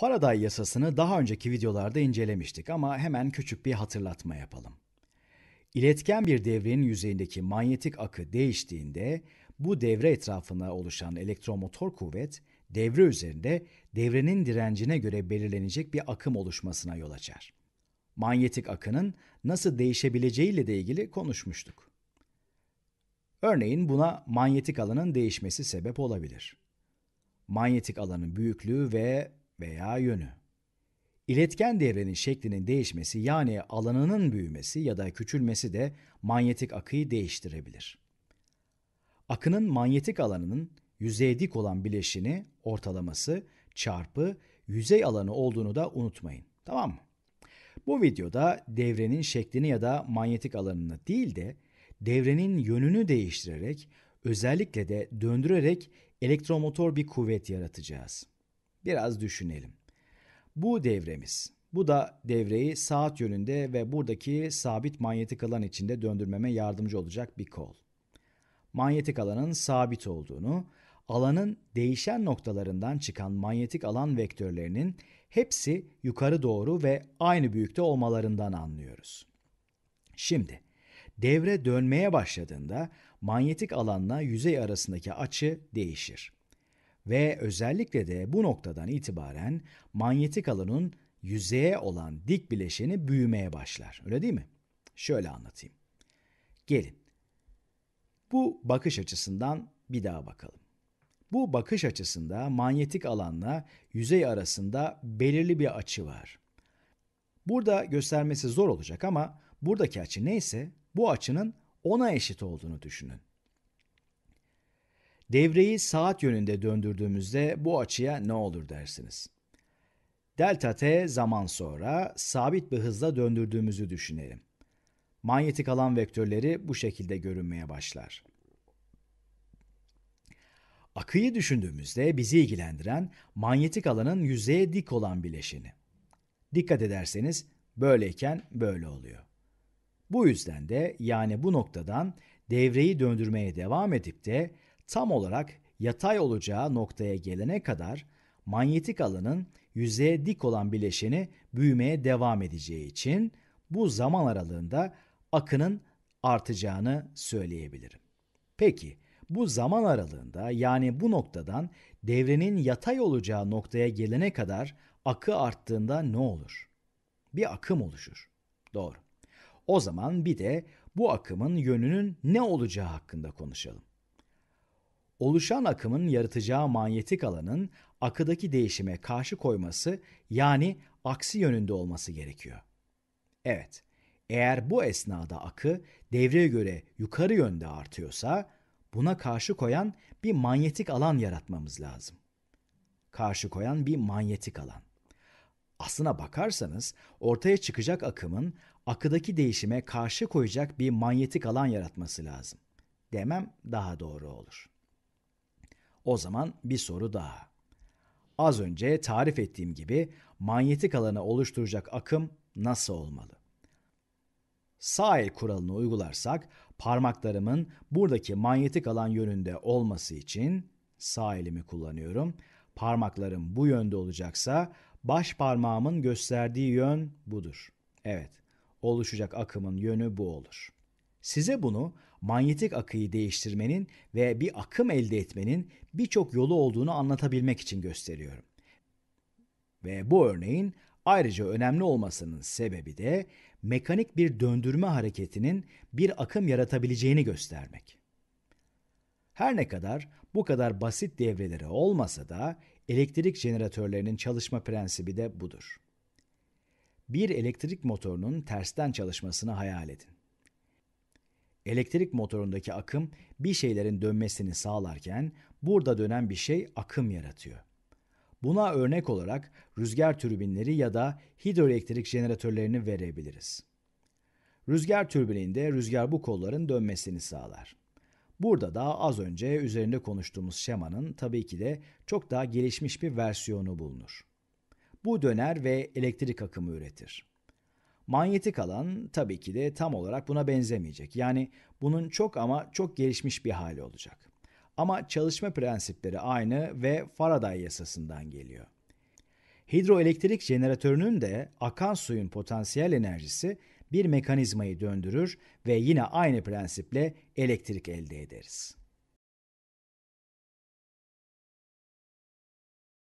Faraday yasasını daha önceki videolarda incelemiştik ama hemen küçük bir hatırlatma yapalım. İletken bir devrenin yüzeyindeki manyetik akı değiştiğinde bu devre etrafına oluşan elektromotor kuvvet devre üzerinde devrenin direncine göre belirlenecek bir akım oluşmasına yol açar. Manyetik akının nasıl değişebileceğiyle de ilgili konuşmuştuk. Örneğin buna manyetik alanın değişmesi sebep olabilir. Manyetik alanın büyüklüğü ve veya yönü. İletken devrenin şeklinin değişmesi yani alanının büyümesi ya da küçülmesi de manyetik akıyı değiştirebilir. Akının manyetik alanının yüzeye dik olan bileşini ortalaması çarpı yüzey alanı olduğunu da unutmayın. Tamam mı? Bu videoda devrenin şeklini ya da manyetik alanını değil de devrenin yönünü değiştirerek özellikle de döndürerek elektromotor bir kuvvet yaratacağız. Biraz düşünelim. Bu devremiz. Bu da devreyi saat yönünde ve buradaki sabit manyetik alan içinde döndürmeme yardımcı olacak bir kol. Manyetik alanın sabit olduğunu, alanın değişen noktalarından çıkan manyetik alan vektörlerinin hepsi yukarı doğru ve aynı büyükte olmalarından anlıyoruz. Şimdi devre dönmeye başladığında manyetik alanla yüzey arasındaki açı değişir ve özellikle de bu noktadan itibaren manyetik alanın yüzeye olan dik bileşeni büyümeye başlar. Öyle değil mi? Şöyle anlatayım. Gelin. Bu bakış açısından bir daha bakalım. Bu bakış açısında manyetik alanla yüzey arasında belirli bir açı var. Burada göstermesi zor olacak ama buradaki açı neyse bu açının 10'a eşit olduğunu düşünün. Devreyi saat yönünde döndürdüğümüzde bu açıya ne olur dersiniz? Delta t zaman sonra sabit bir hızla döndürdüğümüzü düşünelim. Manyetik alan vektörleri bu şekilde görünmeye başlar. Akıyı düşündüğümüzde bizi ilgilendiren manyetik alanın yüzeye dik olan bileşeni. Dikkat ederseniz böyleyken böyle oluyor. Bu yüzden de yani bu noktadan devreyi döndürmeye devam edip de tam olarak yatay olacağı noktaya gelene kadar manyetik alanın yüzeye dik olan bileşeni büyümeye devam edeceği için bu zaman aralığında akının artacağını söyleyebilirim. Peki bu zaman aralığında yani bu noktadan devrenin yatay olacağı noktaya gelene kadar akı arttığında ne olur? Bir akım oluşur. Doğru. O zaman bir de bu akımın yönünün ne olacağı hakkında konuşalım oluşan akımın yaratacağı manyetik alanın akıdaki değişime karşı koyması yani aksi yönünde olması gerekiyor. Evet, eğer bu esnada akı devreye göre yukarı yönde artıyorsa buna karşı koyan bir manyetik alan yaratmamız lazım. Karşı koyan bir manyetik alan. Aslına bakarsanız ortaya çıkacak akımın akıdaki değişime karşı koyacak bir manyetik alan yaratması lazım demem daha doğru olur. O zaman bir soru daha. Az önce tarif ettiğim gibi manyetik alanı oluşturacak akım nasıl olmalı? Sağ el kuralını uygularsak parmaklarımın buradaki manyetik alan yönünde olması için sağ elimi kullanıyorum. Parmaklarım bu yönde olacaksa baş parmağımın gösterdiği yön budur. Evet, oluşacak akımın yönü bu olur. Size bunu manyetik akıyı değiştirmenin ve bir akım elde etmenin birçok yolu olduğunu anlatabilmek için gösteriyorum. Ve bu örneğin ayrıca önemli olmasının sebebi de mekanik bir döndürme hareketinin bir akım yaratabileceğini göstermek. Her ne kadar bu kadar basit devreleri olmasa da elektrik jeneratörlerinin çalışma prensibi de budur. Bir elektrik motorunun tersten çalışmasını hayal edin. Elektrik motorundaki akım bir şeylerin dönmesini sağlarken burada dönen bir şey akım yaratıyor. Buna örnek olarak rüzgar türbinleri ya da hidroelektrik jeneratörlerini verebiliriz. Rüzgar türbininde rüzgar bu kolların dönmesini sağlar. Burada da az önce üzerinde konuştuğumuz şemanın tabii ki de çok daha gelişmiş bir versiyonu bulunur. Bu döner ve elektrik akımı üretir. Manyetik alan tabii ki de tam olarak buna benzemeyecek. Yani bunun çok ama çok gelişmiş bir hali olacak. Ama çalışma prensipleri aynı ve Faraday yasasından geliyor. Hidroelektrik jeneratörünün de akan suyun potansiyel enerjisi bir mekanizmayı döndürür ve yine aynı prensiple elektrik elde ederiz.